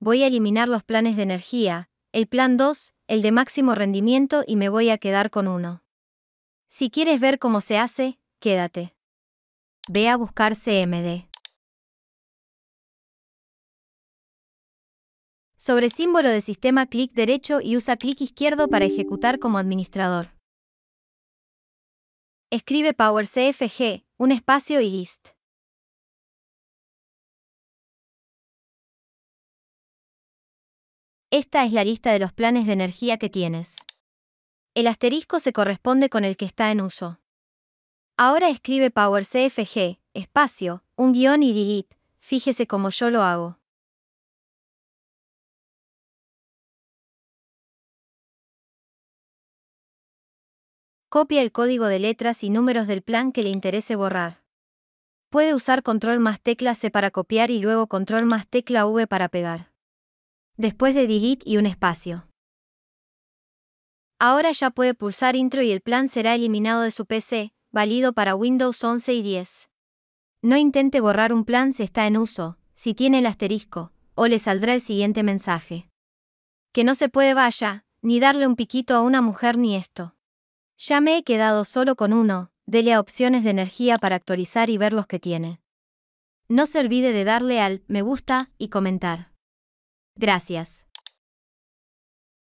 voy a eliminar los planes de energía, el plan 2, el de máximo rendimiento y me voy a quedar con uno. Si quieres ver cómo se hace, quédate. Ve a buscar CMD. Sobre símbolo de sistema clic derecho y usa clic izquierdo para ejecutar como administrador. Escribe PowerCFG, un espacio y list. Esta es la lista de los planes de energía que tienes. El asterisco se corresponde con el que está en uso. Ahora escribe PowerCFG, espacio, un guión y digit, fíjese como yo lo hago. Copia el código de letras y números del plan que le interese borrar. Puede usar control más tecla C para copiar y luego control más tecla V para pegar después de Digit y un espacio. Ahora ya puede pulsar intro y el plan será eliminado de su PC, válido para Windows 11 y 10. No intente borrar un plan si está en uso, si tiene el asterisco, o le saldrá el siguiente mensaje. Que no se puede vaya, ni darle un piquito a una mujer ni esto. Ya me he quedado solo con uno, dele a opciones de energía para actualizar y ver los que tiene. No se olvide de darle al me gusta y comentar. Gracias.